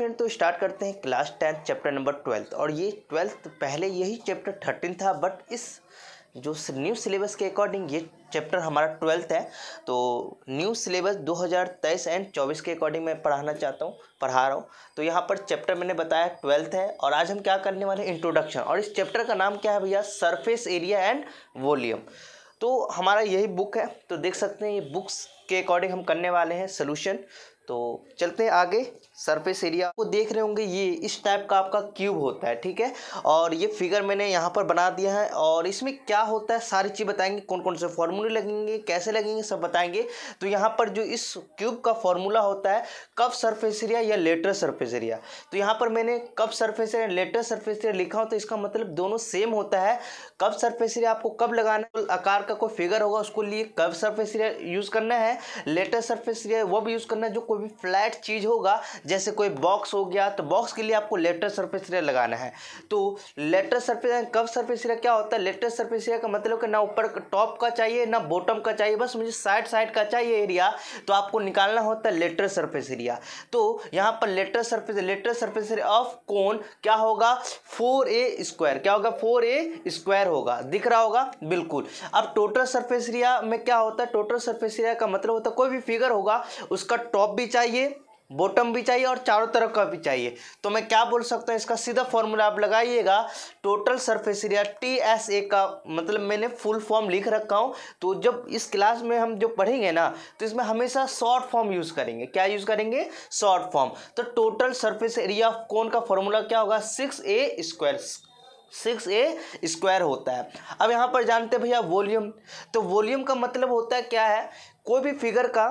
friend तो start करते हैं class tenth chapter number twelfth और ये ट्वेल्थ पहले यही चैप्टर थर्टीन था बट इस जो न्यू सिलेबस के अकॉर्डिंग ये चैप्टर हमारा ट्वेल्थ है तो न्यू सिलेबस 2023 एंड 24 के अकॉर्डिंग मैं पढ़ाना चाहता हूँ पढ़ा रहा हूँ तो यहाँ पर चैप्टर मैंने बताया ट्वेल्थ है और आज हम क्या करने वाले हैं इंट्रोडक्शन और इस चैप्टर का नाम क्या है भैया सरफेस एरिया एंड वॉल्यूम तो हमारा यही बुक है तो देख सकते हैं ये बुक्स के अकॉर्डिंग हम करने वाले हैं सोल्यूशन तो चलते हैं आगे सरफेस एरिया को देख रहे होंगे ये इस टाइप का आपका क्यूब होता है ठीक है और ये फिगर मैंने यहाँ पर बना दिया है और इसमें क्या होता है सारी चीज़ बताएंगे कौन कौन से फॉर्मूले लगेंगे कैसे लगेंगे सब बताएंगे तो यहाँ पर जो इस क्यूब का फॉर्मूला होता है कब सरफेस एरिया या लेटर सरफेस एरिया तो यहाँ पर मैंने कब surface area lateral surface area लिखा हो तो इसका मतलब दोनों सेम होता है कब सर्फेस एरिया आपको कब लगाना है आकार का कोई फिगर होगा उसको लिए कब सर्फेस एरिया यूज़ करना है लेटर सर्फेस एरिया वो भी यूज़ करना है जो कोई भी फ्लैट चीज़ होगा जैसे कोई बॉक्स हो गया तो बॉक्स के लिए आपको लेटर सर्फेस एरिया लगाना है तो लेटर सर्फेस कब सर्फेस एरिया क्या होता है लेटर सर्फेस एरिया का मतलब कि ना ऊपर टॉप का चाहिए ना बॉटम का चाहिए बस मुझे साइड साइड का चाहिए एरिया तो आपको निकालना होता है लेटर सर्फेस एरिया तो यहाँ पर lateral surface lateral surface area of cone क्या होगा फोर ए स्क्वायर क्या होगा फोर ए स्क्वायर होगा दिख रहा होगा बिल्कुल अब टोटल सर्फेस एरिया में क्या होता है टोटल सर्फेस एरिया का मतलब होता है कोई भी फिगर होगा उसका टॉप भी चाहिए बॉटम भी चाहिए और चारों तरफ का भी चाहिए तो मैं क्या बोल सकता हूँ इसका सीधा फॉर्मूला आप लगाइएगा total surface area T S A का मतलब मैंने फुल फॉर्म लिख रखा हूँ तो जब इस क्लास में हम जो पढ़ेंगे ना तो इसमें हमेशा शॉर्ट फॉर्म यूज़ करेंगे क्या यूज़ करेंगे शॉर्ट फॉर्म तो टोटल सर्फेस एरिया ऑफ कौन का फॉर्मूला क्या होगा six A square six A square होता है अब यहाँ पर जानते हैं भैया वॉल्यूम तो वॉल्यूम का मतलब होता है क्या है कोई भी फिगर का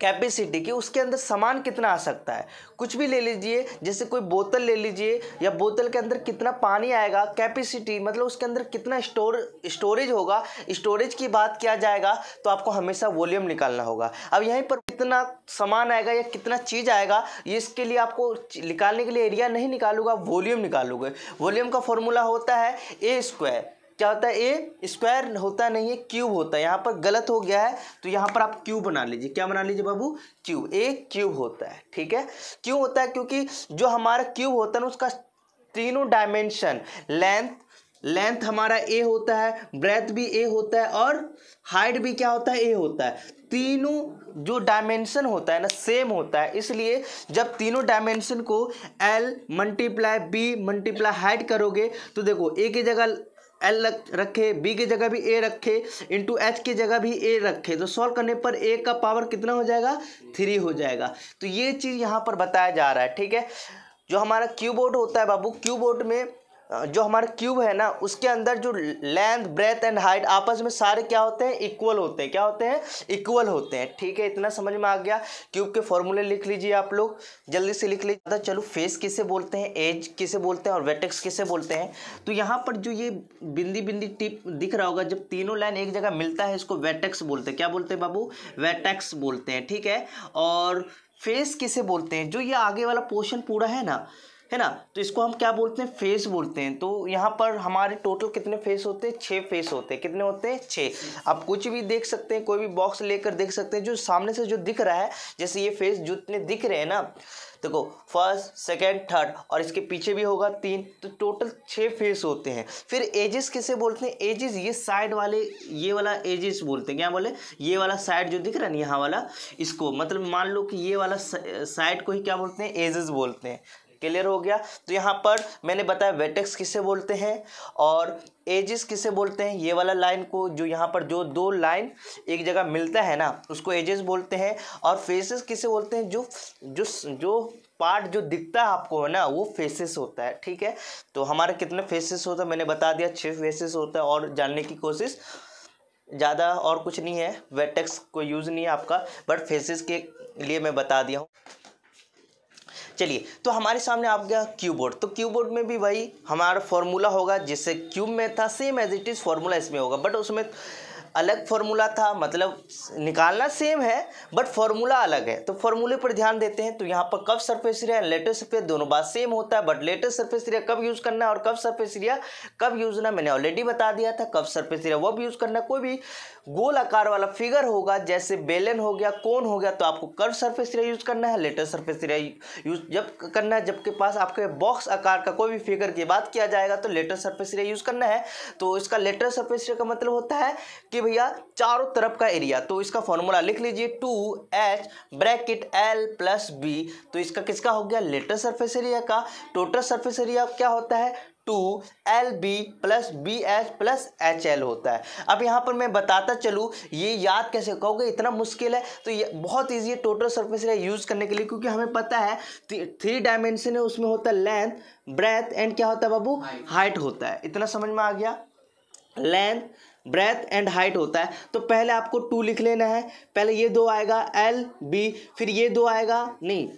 कैपेसिटी की उसके अंदर सामान कितना आ सकता है कुछ भी ले लीजिए जैसे कोई बोतल ले लीजिए या बोतल के अंदर कितना पानी आएगा कैपेसिटी मतलब उसके अंदर कितना स्टोर स्टोरेज होगा स्टोरेज की बात किया जाएगा तो आपको हमेशा वॉल्यूम निकालना होगा अब यहीं पर कितना सामान आएगा या कितना चीज़ आएगा ये इसके लिए आपको निकालने के लिए एरिया नहीं निकालूगा वॉल्यूम निकालूंगे वॉल्यूम का फॉर्मूला होता है ए स्क्वायर क्या होता है ए स्क्वायर होता नहीं है क्यूब होता है यहाँ पर गलत हो गया है तो यहाँ पर आप क्यूब बना लीजिए क्या बना लीजिए बाबू क्यूब ए क्यूब होता है ठीक है क्यों होता है क्योंकि जो हमारा क्यूब होता है ना उसका तीनों डायमेंशन लेंथ लेंथ हमारा ए होता है ब्रेथ भी ए होता है और हाइट भी क्या होता है ए होता है तीनों जो डायमेंशन होता है ना सेम होता है इसलिए जब तीनों डायमेंशन को L multiply B multiply height करोगे तो देखो ए की जगह एल रखे बी की जगह भी ए रखे इंटू एच की जगह भी ए रखे तो सॉल्व करने पर ए का पावर कितना हो जाएगा थ्री हो जाएगा तो ये चीज़ यहाँ पर बताया जा रहा है ठीक है जो हमारा क्यूबोर्ड होता है बाबू क्यूबोर्ड में जो हमारा क्यूब है ना उसके अंदर जो लेंथ ब्रेथ एंड हाइट आपस में सारे क्या होते हैं इक्वल होते हैं क्या होते हैं इक्वल होते हैं ठीक है इतना समझ में आ गया क्यूब के फॉर्मूले लिख लीजिए आप लोग जल्दी से लिख लीजिए चलो फेस किसे बोलते हैं एज किसे बोलते हैं और वेटेक्स किसे बोलते हैं तो यहाँ पर जो ये बिंदी बिंदी टिप दिख रहा होगा जब तीनों लाइन एक जगह मिलता है इसको वेटेक्स बोलते हैं क्या बोलते हैं बाबू वेटेक्स बोलते हैं ठीक है और फेस किसे बोलते हैं जो ये आगे वाला पोर्शन पूरा है ना है ना तो इसको हम क्या बोलते हैं फेस बोलते हैं तो यहाँ पर हमारे टोटल कितने फेस होते हैं छः फेस होते हैं कितने होते हैं छः आप कुछ भी देख सकते हैं कोई भी बॉक्स लेकर देख सकते हैं जो सामने से जो दिख रहा है जैसे ये फेस जितने दिख रहे हैं ना देखो फर्स्ट सेकेंड थर्ड और इसके पीछे भी होगा तीन तो टोटल छः फेस होते हैं फिर एजेस किसे बोलते हैं एजेस ये साइड वाले ये वाला एजेस बोलते हैं क्या बोले ये वाला साइड जो दिख रहा है ना यहाँ वाला इसको मतलब मान लो कि ये वाला साइड को ही क्या बोलते हैं एजेस बोलते हैं क्लियर हो गया तो यहाँ पर मैंने बताया वेटेक्स किसे बोलते हैं और एजिस किसे बोलते हैं ये वाला लाइन को जो यहाँ पर जो दो लाइन एक जगह मिलता है ना उसको एजेस बोलते हैं और फेसेस किसे बोलते हैं जो जो जो पार्ट जो दिखता है आपको है ना वो फेसेस होता है ठीक है तो हमारे कितने फेसेस होता है मैंने बता दिया छः फेसेस होता है और जानने की कोशिश ज़्यादा और कुछ नहीं है वेटेक्स को यूज़ नहीं है आपका बट फेसेस के लिए मैं बता दिया हूँ चलिए तो हमारे सामने आ गया क्यूबोर्ड तो क्यूबोर्ड में भी भाई हमारा फॉर्मूला होगा जिससे क्यूब में था same as it is formula इसमें होगा बट उसमें अलग फॉर्मूला था मतलब निकालना सेम है बट फॉर्मूला अलग है तो फार्मूले पर ध्यान देते हैं तो यहाँ पर कब सरफेस एरिया लेटर सरफेस दोनों बात सेम होता है बट लेटर सरफेस एरिया कब यूज़ करना है और कब सरफेस एरिया कब यूज़ ना मैंने ऑलरेडी बता दिया था कब सरफेस एरिया वब यूज़ करना कोई भी गोल आकार वाला फिगर होगा जैसे बेलन हो गया कोन हो गया तो आपको कर्व सर्फेस एरिया यूज़ करना है लेटर सर्फेस एरिया यूज जब करना है जबके पास आपके बॉक्स आकार का कोई भी फिगर की बात किया जाएगा तो लेटर सर्फेस एरिया यूज़ करना है तो इसका लेटर सर्फेस एरिया का मतलब होता है कि भैया चारों तरफ का एरिया तो इसका फॉर्मूला लिख लीजिए two H bracket L plus B तो इसका किसका हो गया लेटर सरफेस एरिया का टोटल सरफेस एरिया क्या होता है two L B plus B H plus H L होता है अब यहाँ पर मैं बताता चलूँ ये याद कैसे कहोगे इतना मुश्किल है तो ये बहुत ईजी है टोटल सर्फेस एरिया यूज़ करने के लिए क्योंकि हमें पता है थ्री डायमेंशन है उसमें होता है लेंथ ब्रेथ एंड क्या होता है बाबू हाइट होता है इतना समझ में आ गया लेंथ ब्रेथ एंड हाइट होता है तो पहले आपको टू लिख लेना है पहले ये दो आएगा एल बी फिर ये दो आएगा नहीं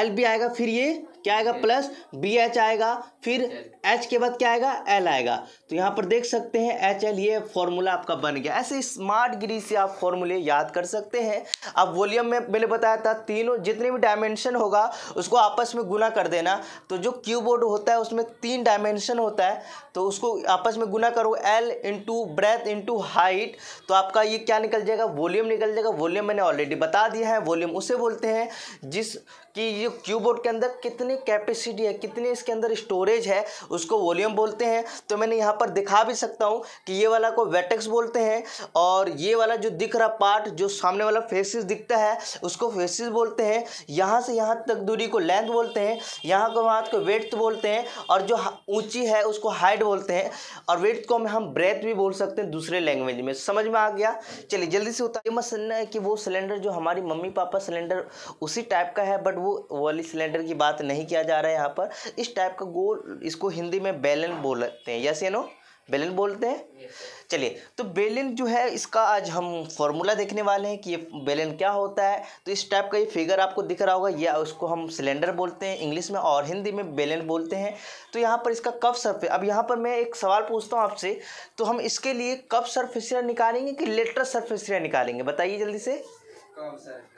एल बी आएगा फिर ये क्या आएगा प्लस बी एच आएगा फिर एच के बाद क्या आएगा एल आएगा तो यहाँ पर देख सकते हैं एच एल ये फॉर्मूला आपका बन गया ऐसे स्मार्ट गिरी से आप फॉर्मूले याद कर सकते हैं अब वॉल्यूम में मैंने बताया था तीनों जितने भी डायमेंशन होगा उसको आपस में गुना कर देना तो जो क्यूबोर्ड होता है उसमें तीन डायमेंशन होता है तो उसको आपस में गुना करो L into breadth into height तो आपका ये क्या निकल जाएगा वॉल्यूम निकल जाएगा वॉल्यूम मैंने ऑलरेडी बता दिया है वॉल्यूम उसे बोलते हैं जिस कि ये क्यूबोर्ड के अंदर कितने कैपेसिटी है कितनी इसके अंदर स्टोरेज है उसको वॉल्यूम बोलते हैं तो मैंने यहाँ पर दिखा भी सकता हूँ कि ये वाला को वेटेक्स बोलते हैं और ये वाला जो दिख रहा पार्ट जो सामने वाला फेसिस दिखता है उसको फेसिस बोलते हैं यहाँ से यहाँ तक दूरी को लेंथ बोलते हैं यहाँ को वहाँ को वेट बोलते हैं और जो ऊँची है उसको हाइट बोलते हैं और वेट को हम ब्रेथ भी बोल सकते हैं दूसरे लैंग्वेज में समझ में आ गया चलिए जल्दी से होता मत है कि वो सिलेंडर जो हमारी मम्मी पापा सिलेंडर उसी टाइप का है बट वो वाली सिलेंडर की बात नहीं नहीं किया जा रहा है यहाँ पर इस टाइप का गोल इसको हिंदी में बैलन बोलते हैं यस ये नो बेलन बोलते हैं चलिए तो बेलन जो है इसका आज हम फॉर्मूला देखने वाले हैं कि ये बेलन क्या होता है तो इस टाइप का ये फिगर आपको दिख रहा होगा या उसको हम सिलेंडर बोलते हैं इंग्लिश में और हिंदी में बेलन बोलते हैं तो यहाँ पर इसका कफ सरफेस अब यहाँ पर मैं एक सवाल पूछता हूँ आपसे तो हम इसके लिए कप सरफेस एरिया निकालेंगे कि लेटर सरफेस एरिया निकालेंगे बताइए जल्दी से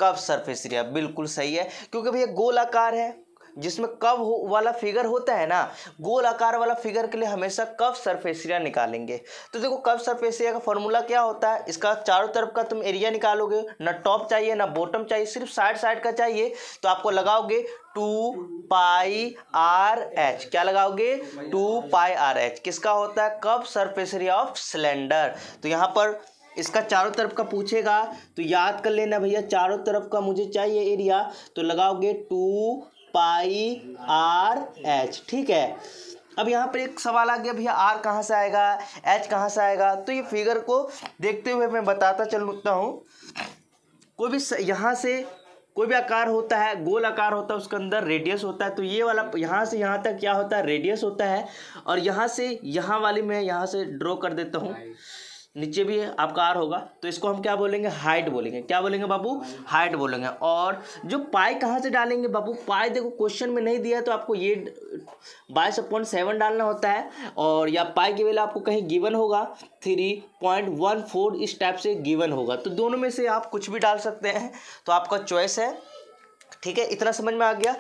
कप सरफेस एरिया बिल्कुल सही है क्योंकि भैया गोल है जिसमें कव वाला फिगर होता है ना गोल आकार वाला फिगर के लिए हमेशा कव सरफेस एरिया निकालेंगे तो देखो कव सरफेस एरिया का फॉर्मूला क्या होता है इसका चारों तरफ का तुम एरिया निकालोगे ना टॉप चाहिए ना बॉटम चाहिए सिर्फ साइड साइड का चाहिए तो आपको लगाओगे टू पाई आर एच क्या लगाओगे टू पाई आर एच किसका होता है कब सरफेस एरिया ऑफ सिलेंडर तो यहाँ पर इसका चारों तरफ का पूछेगा तो याद कर लेना भैया चारों तरफ का मुझे चाहिए एरिया तो लगाओगे टू पाई आर एच ठीक है अब यहाँ पर एक सवाल आ गया भैया आर कहाँ से आएगा एच कहाँ से आएगा तो ये फिगर को देखते हुए मैं बताता चलता हूँ कोई भी यहाँ से कोई भी आकार होता है गोल आकार होता है उसके अंदर रेडियस होता है तो ये वाला यहाँ से यहाँ तक क्या होता है रेडियस होता है और यहाँ से यहाँ वाली मैं यहाँ से ड्रॉ कर देता हूँ नीचे भी आपका आर होगा तो इसको हम क्या बोलेंगे हाइट बोलेंगे क्या बोलेंगे बाबू हाइट बोलेंगे और जो पाई कहाँ से डालेंगे बाबू पाई देखो क्वेश्चन में नहीं दिया तो आपको ये बाईस पॉइंट सेवन डालना होता है और या पाई की वैल्यू आपको कहीं गिवन होगा थ्री पॉइंट वन फोर इस टाइप से गिवन होगा तो दोनों में से आप कुछ भी डाल सकते हैं तो आपका चॉइस है ठीक है इतना समझ में आ गया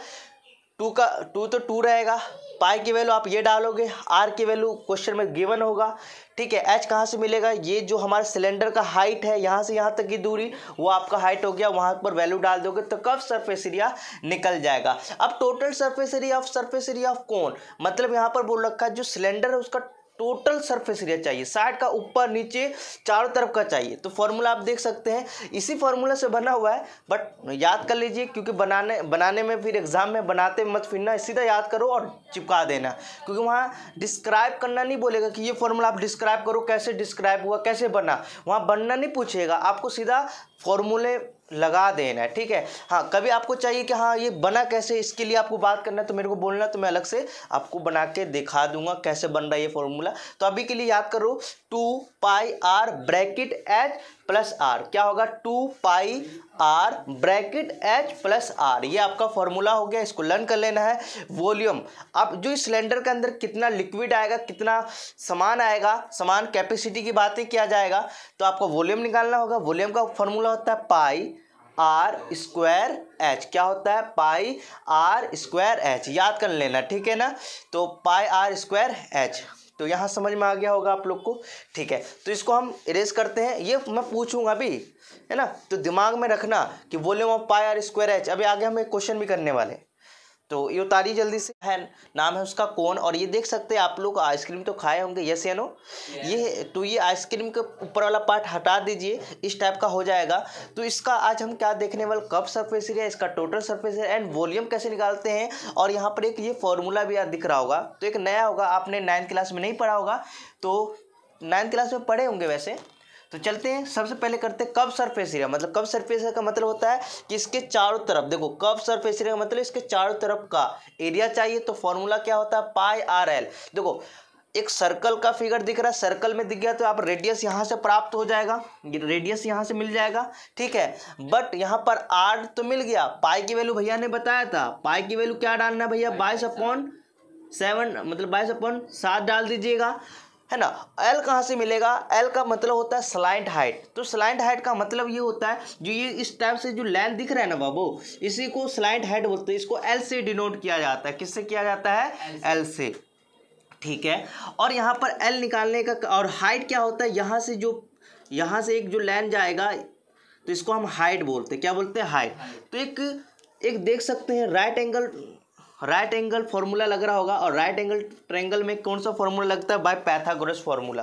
टू का टू तो टू रहेगा पाई की वैल्यू आप ये डालोगे आर की वैल्यू क्वेश्चन में गिवन होगा ठीक है एच कहाँ से मिलेगा ये जो हमारे सिलेंडर का हाइट है यहाँ से यहाँ तक की दूरी वो आपका हाइट हो गया वहाँ पर वैल्यू डाल दोगे तो कब सरफेस एरिया निकल जाएगा अब total surface area of surface area of cone मतलब यहाँ पर बोल रखा है जो सिलेंडर है उसका टोटल सरफेस एरिया चाहिए साइड का ऊपर नीचे चारों तरफ का चाहिए तो फॉर्मूला आप देख सकते हैं इसी फॉर्मूला से बना हुआ है बट याद कर लीजिए क्योंकि बनाने बनाने में फिर एग्जाम में बनाते मत फिरना सीधा याद करो और चिपका देना क्योंकि वहाँ डिस्क्राइब करना नहीं बोलेगा कि ये फॉर्मूला आप डिस्क्राइब करो कैसे डिस्क्राइब हुआ कैसे बना वहाँ बनना नहीं पूछेगा आपको सीधा फॉर्मूले लगा देना है ठीक है हाँ कभी आपको चाहिए कि हाँ ये बना कैसे इसके लिए आपको बात करना है तो मेरे को बोलना तो मैं अलग से आपको बना के दिखा दूंगा कैसे बन रहा है ये फॉर्मूला तो अभी के लिए याद करो two pi R bracket H plus R क्या होगा two pi R bracket H plus R ये आपका फॉर्मूला हो गया इसको लर्न कर लेना है वॉल्यूम अब जो इस सिलेंडर के अंदर कितना लिक्विड आएगा कितना सामान आएगा सामान कैपेसिटी की बातें किया जाएगा तो आपको वॉल्यूम निकालना होगा वॉल्यूम का फॉर्मूला होता है पाई आर स्क्वायर एच क्या होता है पाई आर स्क्वायर एच याद कर लेना ठीक है ना तो पाई आर स्क्वायर एच तो यहाँ समझ में आ गया होगा आप लोग को ठीक है तो इसको हम इरेज करते हैं ये मैं पूछूंगा अभी है ना तो दिमाग में रखना कि volume of pi R square H अभी आगे हम एक क्वेश्चन भी करने वाले हैं तो ये उतारी जल्दी से है नाम है उसका कौन और ये देख सकते हैं आप लोग आइसक्रीम तो खाए होंगे यस या नो ये तो ये आइसक्रीम के ऊपर वाला पार्ट हटा दीजिए इस टाइप का हो जाएगा तो इसका आज हम क्या देखने वाले कब सरफेस एरिया इसका total surface area and volume कैसे निकालते हैं और यहाँ पर एक ये फॉर्मूला भी दिख रहा होगा तो एक नया होगा आपने नाइन्थ क्लास में नहीं पढ़ा होगा तो नाइन्थ क्लास में पढ़े होंगे वैसे तो चलते हैं सबसे पहले करते हैं कब सरफेस एरिया मतलब कब सरफेस एरिया का मतलब होता है कि इसके चारों तरफ देखो कब सरफेस एरिया का मतलब इसके चारों तरफ का एरिया चाहिए तो फॉर्मूला क्या होता है पाई आर एल देखो एक सर्कल का फिगर दिख रहा है सर्कल में दिख गया तो आप रेडियस यहाँ से प्राप्त हो जाएगा रेडियस यहाँ से मिल जाएगा ठीक है बट यहाँ पर आर तो मिल गया पाई की वैल्यू भैया ने बताया था पाई की वैल्यू क्या डालना है भैया बाईस अपॉन सेवन मतलब बाईस अपॉन सात डाल दीजिएगा है ना एल कहाँ से मिलेगा एल का मतलब होता है स्लाइंट हाइट तो स्लाइंट हाइट का मतलब ये होता है जो ये इस टाइप से जो लाइन दिख रहा है ना बाबू इसी को स्लाइंट हाइट बोलते हैं इसको एल से डिनोट किया जाता है किससे किया जाता है एल से ठीक है और यहाँ पर एल निकालने का और हाइट क्या होता है यहाँ से जो यहाँ से एक जो लाइन जाएगा तो इसको हम हाइट बोलते हैं क्या बोलते हैं हाइट तो एक एक देख सकते हैं right angle right angle formula लग रहा होगा और राइट एंगल ट्रेंगल में कौन सा फॉर्मूला लगता है बाय पैथागोरस फॉर्मूला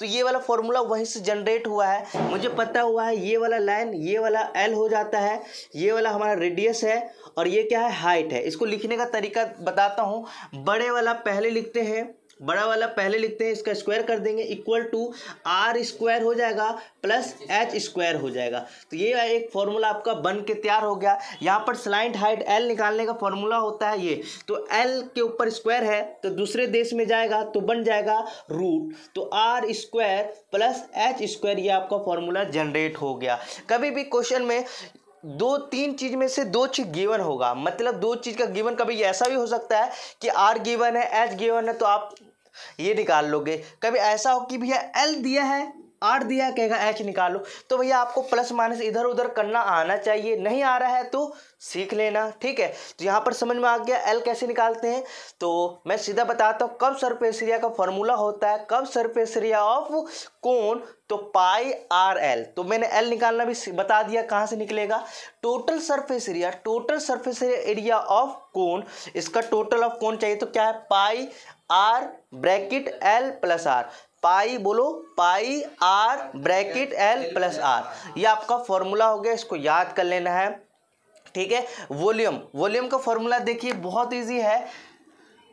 तो ये वाला फॉर्मूला वहीं से जनरेट हुआ है मुझे पता हुआ है ये वाला लाइन ये वाला एल हो जाता है ये वाला हमारा रेडियस है और ये क्या है हाइट है इसको लिखने का तरीका बताता हूँ बड़े वाला पहले लिखते हैं बड़ा वाला पहले लिखते हैं इसका स्क्वायर कर देंगे इक्वल टू आर स्क्वायर हो जाएगा प्लस एच स्क्वायर हो जाएगा तो ये एक फॉर्मूला आपका बन के तैयार हो गया यहाँ पर स्लाइंट हाइट एल निकालने का फॉर्मूला होता है ये तो एल के ऊपर स्क्वायर है तो दूसरे देश में जाएगा तो बन जाएगा रूट तो R square plus H square ये आपका फॉर्मूला जनरेट हो गया कभी भी क्वेश्चन में दो तीन चीज में से दो चीज गिवन होगा मतलब दो चीज का गिवन कभी ऐसा भी हो सकता है कि आर गिवन है एच गिवन है तो आप ये निकाल लोगे कभी ऐसा हो कि भैया एल दिया है आठ दिया कहेगा एच निकालो तो भैया आपको प्लस माइनस इधर उधर करना आना चाहिए नहीं आ रहा है तो सीख लेना ठीक है तो यहाँ पर समझ में आ गया एल कैसे निकालते हैं तो मैं सीधा बताता हूँ कब सरफेस एरिया का फॉर्मूला होता है कब सरफेस एरिया ऑफ कोन तो पाई आर एल तो मैंने एल निकालना भी बता दिया कहाँ से निकलेगा total surface area total surface area of cone इसका टोटल ऑफ कौन चाहिए तो क्या है pi R bracket L plus R pi बोलो pi R bracket L plus R ये आपका फॉर्मूला हो गया इसको याद कर लेना है ठीक है वॉल्यूम वॉल्यूम का फॉर्मूला देखिए बहुत इजी है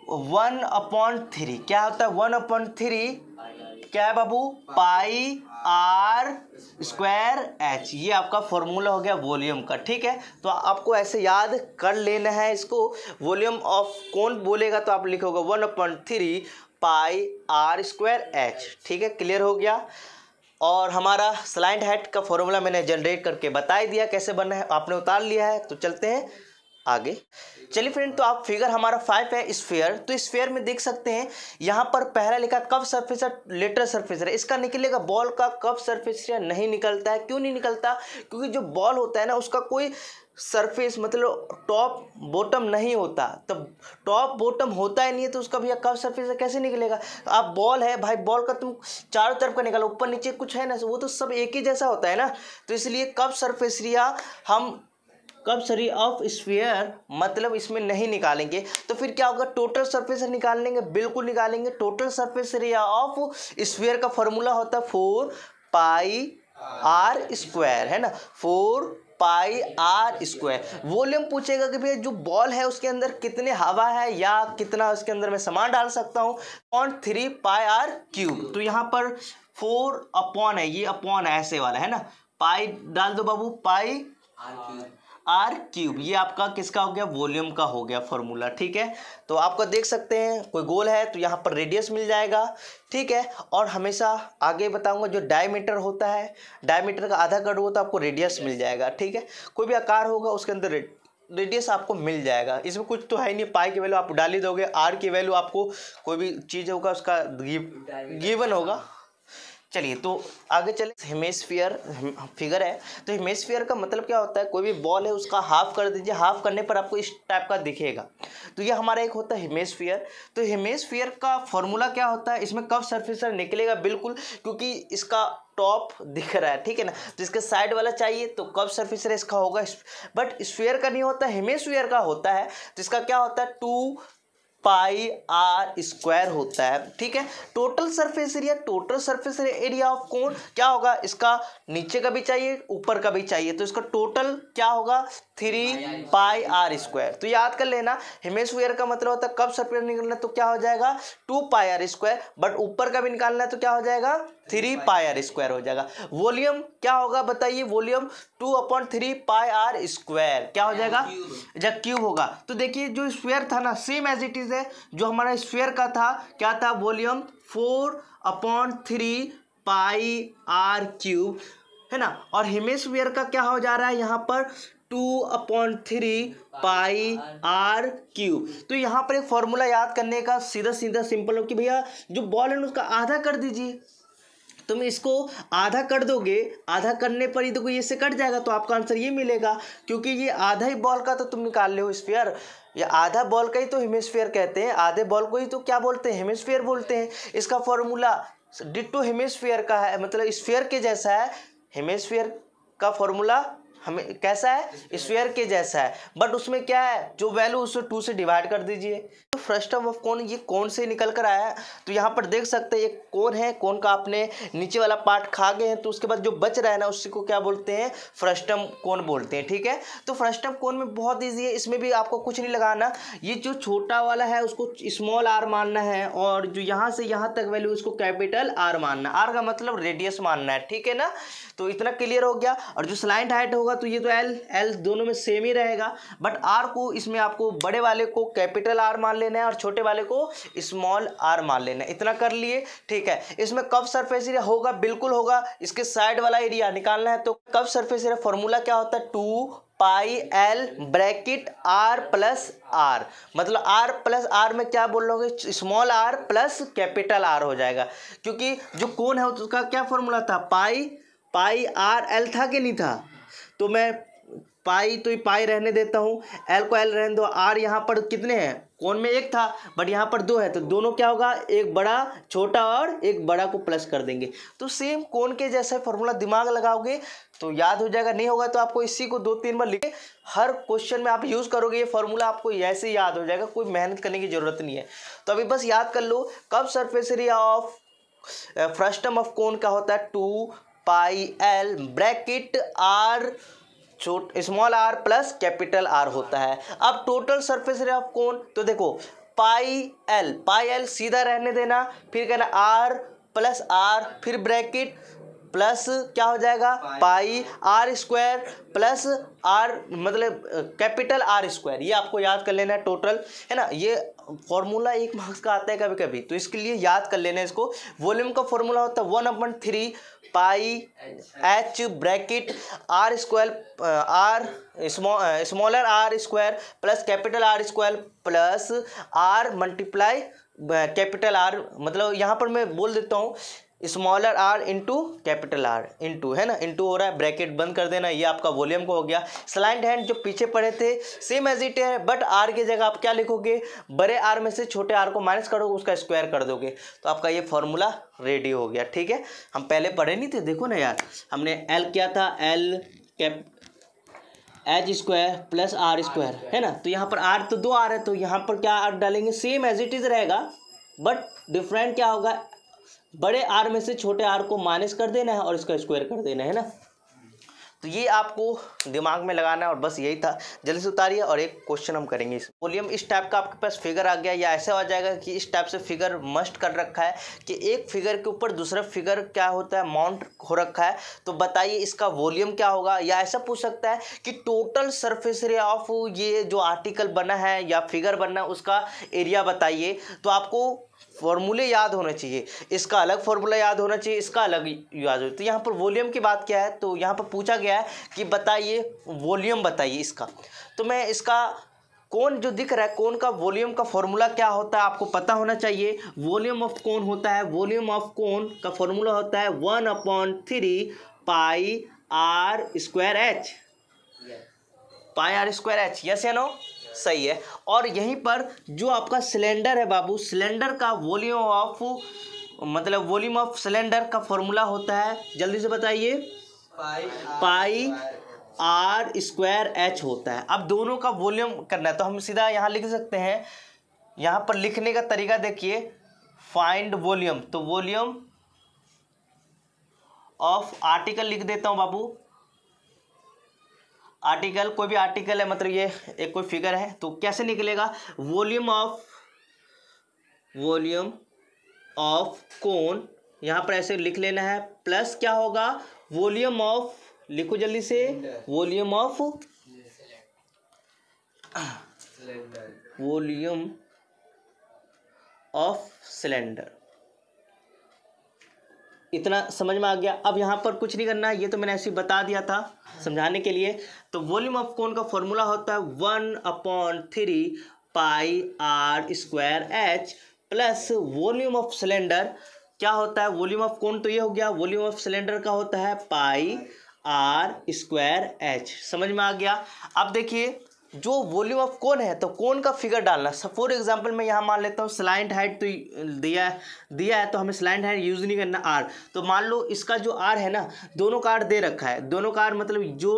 वन अपॉइंट थ्री क्या होता है वन अपॉइंट थ्री क्या है बाबू पाई आर स्क्वायर एच ये आपका फॉर्मूला हो गया वॉल्यूम का ठीक है तो आपको ऐसे याद कर लेना है इसको वॉल्यूम ऑफ कौन बोलेगा तो आप लिखोगे one point three pi R square H ठीक है क्लियर हो गया और हमारा स्लाइंड हेड का फॉर्मूला मैंने जनरेट करके बता दिया कैसे बनना है आपने उतार लिया है तो चलते हैं आगे चलिए फ्रेंड तो आप फिगर हमारा फाइव है स्फेयर तो स्फेयर में देख सकते हैं यहाँ पर पहला लिखा कब सरफेस है लेटर सरफेस है इसका निकलेगा बॉल का कब सरफेस या नहीं निकलता है क्यों नहीं निकलता क्योंकि जो बॉल होता है ना उसका कोई सरफेस मतलब टॉप बॉटम नहीं होता तब टॉप बॉटम होता ही नहीं है तो उसका भैया कब सरफेस कैसे निकलेगा आप बॉल है भाई बॉल का तुम चारों तरफ का निकालो ऊपर नीचे कुछ है ना वो तो सब एक ही जैसा होता है ना तो इसलिए कब सरफेस रिया हम कब सरी ऑफ स्फीयर मतलब इसमें नहीं निकालेंगे तो फिर क्या होगा टोटल सरफेस निकाल लेंगे बिल्कुल निकालेंगे total surface area of sphere का फॉर्मूला होता है फोर पाई आर स्क्वायर है ना four pi R square volume पूछेगा कि भैया जो बॉल है उसके अंदर कितने हवा है या कितना उसके अंदर मैं सामान डाल सकता हूँ point three pi R cube तो यहाँ पर फोर अपॉन है ये अपॉन है ऐसे वाला है ना पाई डाल दो बाबू pi R cube R cube ये आपका किसका हो गया वॉल्यूम का हो गया फॉर्मूला ठीक है तो आपका देख सकते हैं कोई गोल है तो यहाँ पर रेडियस मिल जाएगा ठीक है और हमेशा आगे बताऊंगा जो डायमीटर होता है डायमीटर का आधा कट हुआ तो आपको रेडियस मिल जाएगा ठीक है कोई भी आकार होगा उसके अंदर रेडियस आपको मिल जाएगा इसमें कुछ तो है नहीं पाई की वैल्यू आप डाली दोगे आर की वैल्यू आपको कोई भी चीज़ होगा उसका गिवन होगा चलिए तो आगे चले हेमेस्फियर फिगर है तो हेमेस्फियर का मतलब क्या होता है कोई भी बॉल है उसका हाफ कर दीजिए हाफ करने पर आपको इस टाइप का दिखेगा तो ये हमारा एक होता है हेमेस्फियर तो हेमेस्फियर का फॉर्मूला क्या होता है इसमें कब सर्फेसर निकलेगा बिल्कुल क्योंकि इसका टॉप दिख रहा है ठीक है ना तो इसके साइड वाला चाहिए तो कब सर्फिसर इसका होगा बट स्फेयर का नहीं होता हेमेस्फीयर का होता है तो इसका क्या होता है टू पाई आर स्क्वायर होता है ठीक है total surface area total surface area of cone क्या होगा इसका नीचे का भी चाहिए ऊपर का भी चाहिए तो इसका टोटल क्या होगा थ्री पाई आर स्क्वायर तो याद कर लेना हेमेस्फीयर का मतलब होता है कब सर्कुलर निकालना तो क्या हो जाएगा two pi R square but ऊपर का भी निकालना है तो क्या हो जाएगा थ्री पाई आर स्क्वायर हो जाएगा वॉल्यूम क्या होगा बताइए volume two upon three pi R square क्या हो जाएगा जब क्यूब होगा तो देखिए जो स्क्वेयर था ना सेम एज इट इज है जो हमारा स्क्वेयर का था क्या था volume four upon three pi R cube है ना और हिमेश वेयर का क्या हो जा रहा है यहाँ पर two upon three pi R cube तो यहाँ पर एक फॉर्मूला याद करने का सीधा सीधा सिंपल हो कि भैया जो बॉल है उसका आधा कर दीजिए तुम इसको आधा कर दोगे आधा करने पर ही देखो ये से कट जाएगा तो आपका आंसर ये मिलेगा क्योंकि ये आधा ही बॉल का तो तुम निकाल ले हो स्पेयर या आधा बॉल का ही तो हेमेस्फेयर कहते हैं आधे बॉल को ही तो क्या बोलते हैं हेमेस्फेयर बोलते हैं इसका फॉर्मूला डिटो हेमेस्फेयर का है मतलब स्फेयर के जैसा है हेमेस्फेयर का फॉर्मूला हमें कैसा है स्क्वेयर के जैसा है बट उसमें क्या है जो वैल्यू उसको टू से डिवाइड कर दीजिए तो फर्स्ट टर्म ऑफ कौन ये कौन से निकल कर आया है तो यहाँ पर देख सकते हैं ये कौन है कौन का आपने नीचे वाला पार्ट खा गए हैं तो उसके बाद जो बच रहा है ना उसको क्या बोलते हैं फर्स्ट टर्म कौन बोलते हैं ठीक है तो फर्स्ट टर्म कौन में बहुत ईजी है इसमें भी आपको कुछ नहीं लगाना ये जो छोटा वाला है उसको स्मॉल आर मानना है और जो यहाँ से यहाँ तक वैल्यू उसको कैपिटल आर मानना आर का मतलब रेडियस मानना है ठीक है ना तो इतना क्लियर हो गया और जो स्लाइंट हाइट होगा होगा तो ये तो एल एल दोनों में सेम ही रहेगा बट आर को इसमें आपको बड़े वाले को कैपिटल आर मान लेना है और छोटे वाले को स्मॉल आर मान लेना है इतना कर लिए ठीक है इसमें कब सरफेस एरिया होगा बिल्कुल होगा इसके साइड वाला एरिया निकालना है तो कब सरफेस एरिया फॉर्मूला क्या होता है two pi L bracket R plus R मतलब आर प्लस आर में क्या बोल रहे small R plus capital R हो जाएगा क्योंकि जो कोण है उसका क्या फॉर्मूला था पाई पाई आर एल था कि नहीं था तो मैं पाई तो पाई रहने देता हूँ एल को एल रहने दो आर यहाँ पर कितने हैं कौन में एक था बट यहाँ पर दो है तो दोनों क्या होगा एक बड़ा छोटा और एक बड़ा को प्लस कर देंगे तो सेम कौन के जैसा फॉर्मूला दिमाग लगाओगे तो याद हो जाएगा नहीं होगा तो आपको इसी को दो तीन बार लिखे हर क्वेश्चन में आप यूज़ करोगे ये फॉर्मूला आपको ऐसे याद हो जाएगा कोई मेहनत करने की ज़रूरत नहीं है तो अभी बस याद कर लो कब surface area of frustum of कौन का होता है two pi L bracket R छोट small R plus capital R होता है अब टोटल सरफेस रे ऑफ कौन तो देखो पाई एल पाई एल सीधा रहने देना फिर कहना आर प्लस आर फिर ब्रैकेट प्लस क्या हो जाएगा pi R square plus R मतलब कैपिटल आर स्क्वायर ये आपको याद कर लेना है टोटल है ना ये फॉर्मूला एक मार्क्स का आता है कभी कभी तो इसके लिए याद कर लेना है इसको वॉल्यूम का फॉर्मूला होता है one upon three pi H bracket R square R smaller R square plus capital R square plus R multiply capital R मतलब यहाँ पर मैं बोल देता हूँ smaller R into capital R into है ना इंटू हो रहा है ब्रैकेट बंद कर देना ये आपका वॉल्यूम को हो गया स्लाइंड हैंड जो पीछे पड़े थे सेम एज इट है बट आर की जगह आप क्या लिखोगे बड़े आर में से छोटे आर को माइनस करोगे उसका स्क्वायर कर दोगे तो आपका ये फॉर्मूला रेडी हो गया ठीक है हम पहले पढ़े नहीं थे देखो ना यार हमने एल किया था L cap H square plus R square है ना तो यहाँ पर आर तो दो आर है तो यहाँ पर क्या आर डालेंगे सेम एज इट इज़ रहेगा बट डिफरेंट क्या होगा बड़े आर में से छोटे आर को माइनस कर देना है और इसका स्क्वायर कर देना है ना तो ये आपको दिमाग में लगाना है और बस यही था जल्दी से उतारिए और एक क्वेश्चन हम करेंगे इस वॉल्यूम इस टाइप का आपके पास फिगर आ गया या ऐसा हो जाएगा कि इस टाइप से फिगर मस्ट कर रखा है कि एक फिगर के ऊपर दूसरा फिगर क्या होता है माउंट हो रखा है तो बताइए इसका वॉल्यूम क्या होगा या ऐसा पूछ सकता है कि टोटल सर्फेस एरिया ऑफ ये जो आर्टिकल बना है या फिगर बना है उसका एरिया बताइए तो आपको फॉर्मूले याद होने चाहिए इसका अलग फॉर्मूला याद होना चाहिए इसका अलग याद हो तो यहाँ पर वॉल्यूम की बात क्या है तो यहाँ पर पूछा गया है कि बताइए वॉल्यूम बताइए इसका तो मैं इसका कौन जो दिख रहा है कौन का वॉल्यूम का फॉर्मूला क्या होता है आपको पता होना चाहिए वॉल्यूम ऑफ कौन होता है वॉल्यूम ऑफ कौन का फॉर्मूला होता है one upon three pi R square H pi R square H yes या नो सही है और यहीं पर जो आपका सिलेंडर है बाबू सिलेंडर का वॉल्यूम ऑफ मतलब वॉल्यूम ऑफ सिलेंडर का फॉर्मूला होता है जल्दी से बताइए पाई आर स्क्वायर एच होता है अब दोनों का वॉल्यूम करना है तो हम सीधा यहाँ लिख सकते हैं यहाँ पर लिखने का तरीका देखिए फाइंड वॉल्यूम तो वॉल्यूम ऑफ आर्टिकल लिख देता हूँ बाबू आर्टिकल कोई भी आर्टिकल है मतलब ये एक कोई फिगर है तो कैसे निकलेगा volume of volume of cone यहाँ पर ऐसे लिख लेना है प्लस क्या होगा वॉल्यूम ऑफ लिखो जल्दी से volume of volume of cylinder इतना समझ में आ गया अब यहाँ पर कुछ नहीं करना है ये तो मैंने ऐसे बता दिया था समझाने के लिए तो वॉल्यूम ऑफ कोन का फॉर्मूला होता है one upon three pi R square H plus volume of cylinder क्या होता है वॉल्यूम ऑफ कोन तो ये हो गया वॉल्यूम ऑफ सिलेंडर का होता है पाई आर स्क्वायर एच समझ में आ गया अब देखिए जो वॉल्यूम ऑफ कौन है तो कौन का फिगर डालना फॉर एग्जाम्पल मैं यहाँ मान लेता हूँ स्लाइंट हाइट तो दिया है दिया है तो हमें स्लाइंट हाइट यूज नहीं करना आर तो मान लो इसका जो आर है ना दोनों का आर दे रखा है दोनों का आर मतलब जो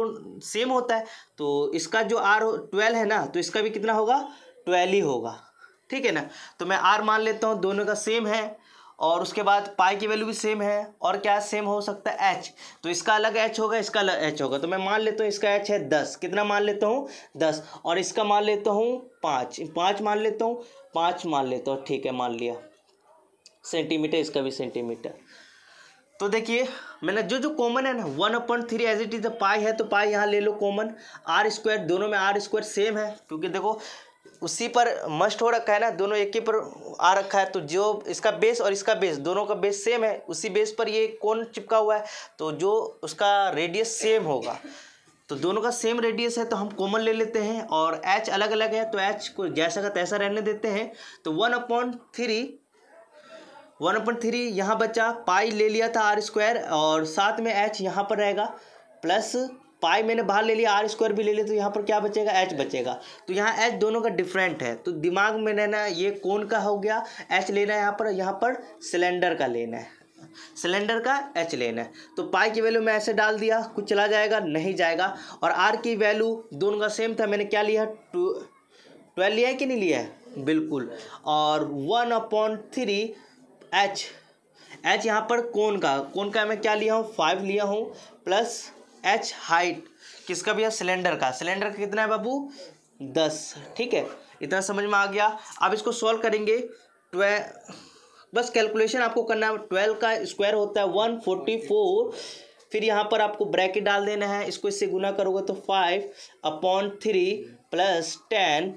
सेम होता है तो इसका जो आर ट्वेल्व है ना तो इसका भी कितना होगा ट्वेल्व ही होगा ठीक है ना तो मैं आर मान लेता हूँ दोनों का सेम है और उसके बाद पाई की वैल्यू भी सेम है और क्या सेम हो सकता है एच तो इसका अलग एच होगा इसका अलग एच होगा तो मैं मान लेता हूँ इसका एच है दस कितना मान लेता हूँ दस और इसका मान लेता हूँ पाँच पाँच मान लेता हूँ पाँच मान लेता हूँ ठीक है मान लिया सेंटीमीटर इसका भी सेंटीमीटर तो देखिए मैंने जो जो कॉमन है ना one upon three as it is the pi है तो पाई यहाँ ले लो कॉमन आर स्क्वायर दोनों में आर स्क्वायर सेम है क्योंकि देखो उसी पर मस्ट हो रखा है ना दोनों एक ही पर आ रखा है तो जो इसका बेस और इसका बेस दोनों का बेस सेम है उसी बेस पर ये कौन चिपका हुआ है तो जो उसका रेडियस सेम होगा तो दोनों का सेम रेडियस है तो हम कॉमन ले लेते हैं और एच अलग अलग है तो एच को जैसा का तैसा रहने देते हैं तो one upon three one upon three यहाँ बचा पाई ले लिया था आर स्क्वायर और साथ में एच यहाँ पर रहेगा प्लस पाई मैंने बाहर ले लिया आर स्क्वायर भी ले लिया तो यहाँ पर क्या बचेगा एच बचेगा तो यहाँ एच दोनों का डिफरेंट है तो दिमाग में लेना ये कौन का हो गया एच लेना है यहाँ पर यहाँ पर सिलेंडर का लेना है सिलेंडर का एच लेना है तो पाई की वैल्यू मैं ऐसे डाल दिया कुछ चला जाएगा नहीं जाएगा और आर की वैल्यू दोनों का सेम था मैंने क्या लिया टू ट्वेल्व लिया है कि नहीं लिया है बिल्कुल और one upon three H H यहाँ पर कौन का कौन का मैं क्या लिया हूँ फाइव लिया हूँ प्लस एच हाइट किसका भैया सिलेंडर का सिलेंडर का कितना है बाबू दस ठीक है इतना समझ में आ गया अब इसको सॉल्व करेंगे ट्वे बस कैलकुलेशन आपको करना है ट्वेल्व का स्क्वायर होता है वन फोर्टी फोर फिर यहाँ पर आपको ब्रैकेट डाल देना है इसको इससे गुना करोगे तो five upon three plus ten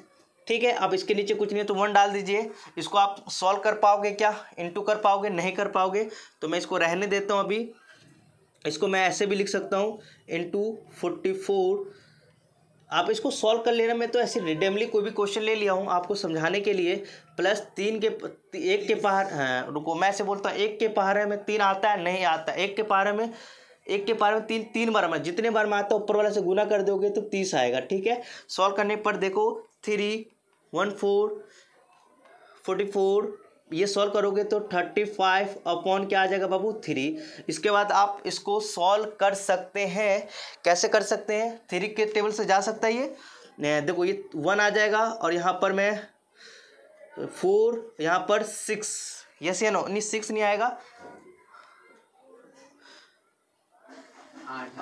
ठीक है अब इसके नीचे कुछ नहीं है तो वन डाल दीजिए इसको आप सॉल्व कर पाओगे क्या इंटू कर पाओगे नहीं कर पाओगे तो मैं इसको रहने देता हूँ अभी इसको मैं ऐसे भी लिख सकता हूँ इंटू फोर्टी फोर आप इसको सॉल्व कर लेना में तो ऐसे रिडेमली कोई भी क्वेश्चन ले लिया हूँ आपको समझाने के लिए प्लस तीन के एक के पार हाँ, रुको मैं ऐसे बोलता हूँ एक के पहाड़े में तीन आता है नहीं आता एक के पहाड़े में एक के पार में तीन तीन बार में जितने बार में आता है ऊपर वाले से गुना कर दोगे तो तीस आएगा ठीक है सॉल्व करने पर देखो three one four forty four ये सॉल्व करोगे तो थर्टी फाइव अपॉन क्या आ जाएगा बाबू थ्री इसके बाद आप इसको सॉल्व कर सकते हैं कैसे कर सकते हैं थ्री के टेबल से जा सकता है ये देखो ये वन आ जाएगा और यहाँ पर मैं फोर यहाँ पर सिक्स यस या नो नहीं सिक्स नहीं आएगा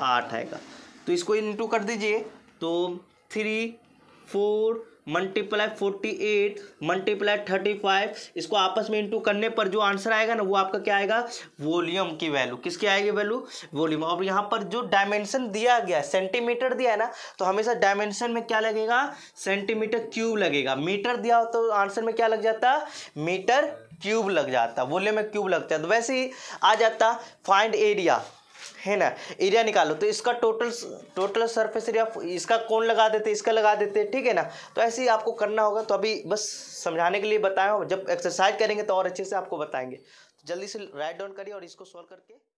आठ आएगा तो इसको इंटू कर दीजिए तो three four multiply forty eight multiply thirty five इसको आपस में इंटू करने पर जो आंसर आएगा ना वो आपका क्या आएगा वॉल्यूम की वैल्यू किसकी आएगी वैल्यू वॉल्यूम और यहाँ पर जो डायमेंशन दिया गया सेंटीमीटर दिया है ना तो हमेशा डायमेंशन में क्या लगेगा सेंटीमीटर क्यूब लगेगा मीटर दिया हो तो आंसर में क्या लग जाता मीटर क्यूब लग जाता वॉल्यूम में क्यूब लगता है तो वैसे ही आ जाता फाइंड एरिया है ना एरिया निकालो तो इसका टोटल टोटल सरफेस एरिया इसका कौन लगा देते इसका लगा देते ठीक है ना तो ऐसे ही आपको करना होगा तो अभी बस समझाने के लिए बताया हूँ जब एक्सरसाइज करेंगे तो और अच्छे से आपको बताएंगे तो जल्दी से राइट डाउन करिए और इसको सॉल्व करके